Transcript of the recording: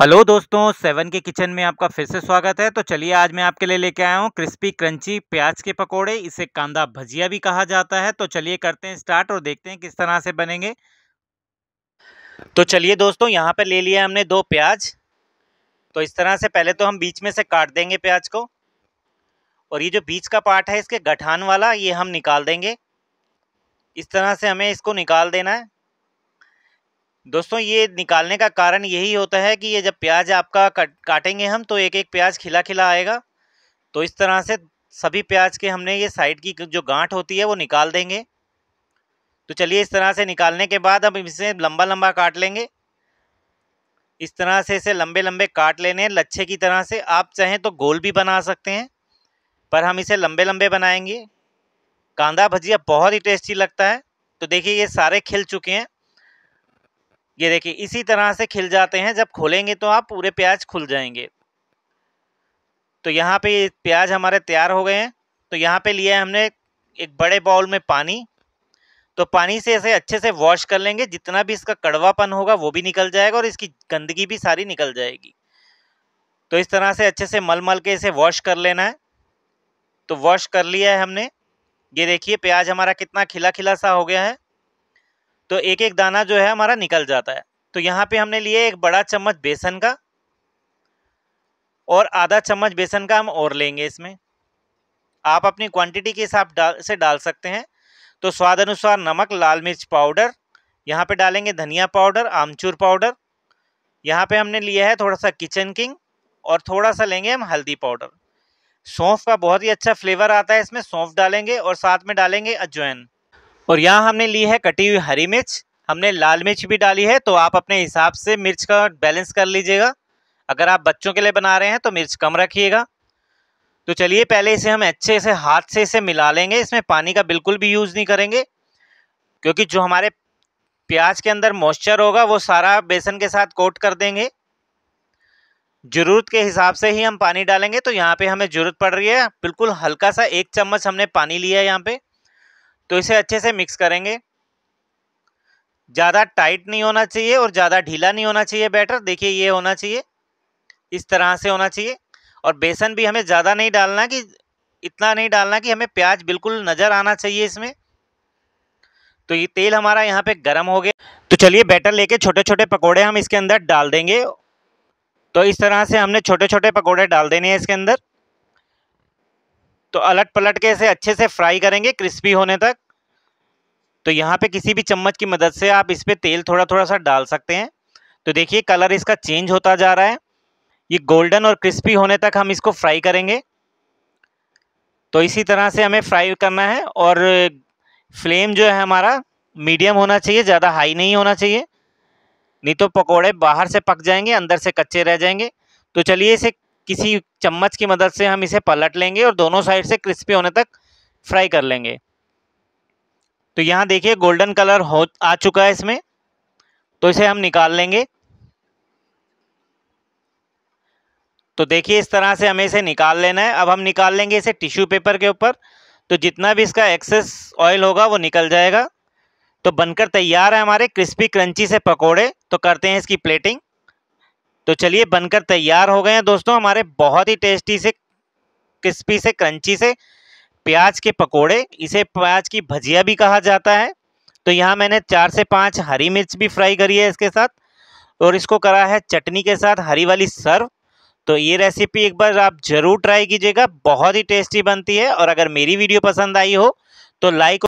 hello दोस्तों seven के kitchen में आपका फिर से स्वागत है तो चलिए आज मैं आपके लिए लेके आया हूँ क्रिस्पी क्रंची प्याज के पकोड़े इसे कांदा भजिया भी कहा जाता है तो चलिए करते हैं स्टार्ट और देखते हैं किस तरह से बनेंगे तो चलिए दोस्तों यहाँ पर ले लिया हमने दो प्याज तो इस तरह से पहले तो हम बीच में से काट देंगे प्याज को और ये जो बीच का पार्ट है इसके गठान वाला ये हम निकाल देंगे इस तरह से हमें इसको निकाल देना है दोस्तों ये निकालने का कारण यही होता है कि ये जब प्याज आपका कट काटेंगे हम तो एक एक प्याज खिला खिला आएगा तो इस तरह से सभी प्याज के हमने ये साइड की जो गांठ होती है वो निकाल देंगे तो चलिए इस तरह से निकालने के बाद हम इसे लंबा लंबा काट लेंगे इस तरह से इसे लंबे लंबे काट लेने लच्छे की तरह से आप चाहें तो गोल भी बना सकते हैं पर हम इसे लंबे लंबे बनाएंगे कांदा भजिया बहुत ही टेस्टी लगता है तो देखिए ये सारे खिल चुके हैं ये देखिए इसी तरह से खिल जाते हैं जब खोलेंगे तो आप पूरे प्याज खुल जाएंगे तो यहाँ पे प्याज हमारे तैयार हो गए हैं तो यहाँ पे लिया है हमने एक बड़े बाउल में पानी तो पानी से इसे अच्छे से वॉश कर लेंगे जितना भी इसका कड़वापन होगा वो भी निकल जाएगा और इसकी गंदगी भी सारी निकल जाएगी तो इस तरह से अच्छे से मल मल के इसे वॉश कर लेना है तो वॉश कर लिया है हमने ये देखिए प्याज हमारा कितना खिला खिला सा हो गया है तो एक एक दाना जो है हमारा निकल जाता है तो यहाँ पे हमने लिए एक बड़ा चम्मच बेसन का और आधा चम्मच बेसन का हम और लेंगे इसमें आप अपनी क्वांटिटी के हिसाब डाल से डाल सकते हैं तो स्वाद अनुसार नमक लाल मिर्च पाउडर यहाँ पे डालेंगे धनिया पाउडर आमचूर पाउडर यहाँ पे हमने लिया है थोड़ा सा किचन किंग और थोड़ा सा लेंगे हम हल्दी पाउडर सौंफ का बहुत ही अच्छा फ्लेवर आता है इसमें सौंफ डालेंगे और साथ में डालेंगे अजवैन और यहाँ हमने ली है कटी हुई हरी मिर्च हमने लाल मिर्च भी डाली है तो आप अपने हिसाब से मिर्च का बैलेंस कर लीजिएगा अगर आप बच्चों के लिए बना रहे हैं तो मिर्च कम रखिएगा तो चलिए पहले इसे हम अच्छे से हाथ से इसे मिला लेंगे इसमें पानी का बिल्कुल भी यूज़ नहीं करेंगे क्योंकि जो हमारे प्याज के अंदर मॉइस्चर होगा वो सारा बेसन के साथ कोट कर देंगे ज़रूरत के हिसाब से ही हम पानी डालेंगे तो यहाँ पे हमें ज़रूरत पड़ रही है बिल्कुल हल्का सा एक चम्मच हमने पानी लिया है यहाँ पर तो इसे अच्छे से मिक्स करेंगे ज़्यादा टाइट नहीं होना चाहिए और ज़्यादा ढीला नहीं होना चाहिए बैटर देखिए ये होना चाहिए इस तरह से होना चाहिए और बेसन भी हमें ज़्यादा नहीं डालना कि इतना नहीं डालना कि हमें प्याज बिल्कुल नज़र आना चाहिए इसमें तो ये तेल हमारा यहाँ पे गर्म हो गया तो चलिए बैटर लेके छोटे छोटे पकोड़े हम इसके अंदर डाल देंगे तो इस तरह से हमने छोटे छोटे पकोड़े डाल देने हैं इसके अंदर तो अलट पलट के इसे अच्छे से फ्राई करेंगे क्रिस्पी होने तक तो यहाँ पे किसी भी चम्मच की मदद से आप इस पर तेल थोड़ा थोड़ा सा डाल सकते हैं तो देखिए कलर इसका चेंज होता जा रहा है ये गोल्डन और क्रिस्पी होने तक हम इसको फ्राई करेंगे तो इसी तरह से हमें फ्राई करना है और फ्लेम जो है हमारा मीडियम होना चाहिए ज़्यादा हाई नहीं होना चाहिए नहीं तो पकौड़े बाहर से पक जाएंगे अंदर से कच्चे रह जाएंगे तो चलिए इसे किसी चम्मच की मदद से हम इसे पलट लेंगे और दोनों साइड से क्रिस्पी होने तक फ्राई कर लेंगे तो यहाँ देखिए गोल्डन कलर हो आ चुका है इसमें तो इसे हम निकाल लेंगे तो देखिए इस तरह से हमें इसे निकाल लेना है अब हम निकाल लेंगे इसे टिश्यू पेपर के ऊपर तो जितना भी इसका एक्सेस ऑयल होगा वो निकल जाएगा तो बनकर तैयार है हमारे क्रिस्पी क्रंची से पकोड़े तो करते हैं इसकी प्लेटिंग तो चलिए बनकर तैयार हो गए हैं दोस्तों हमारे बहुत ही टेस्टी से क्रिस्पी से क्रंची से प्याज के पकोड़े इसे प्याज की भजिया भी कहा जाता है तो यहाँ मैंने चार से पाँच हरी मिर्च भी फ्राई करी है इसके साथ और इसको करा है चटनी के साथ हरी वाली सर्व तो ये रेसिपी एक बार आप ज़रूर ट्राई कीजिएगा बहुत ही टेस्टी बनती है और अगर मेरी वीडियो पसंद आई हो तो लाइक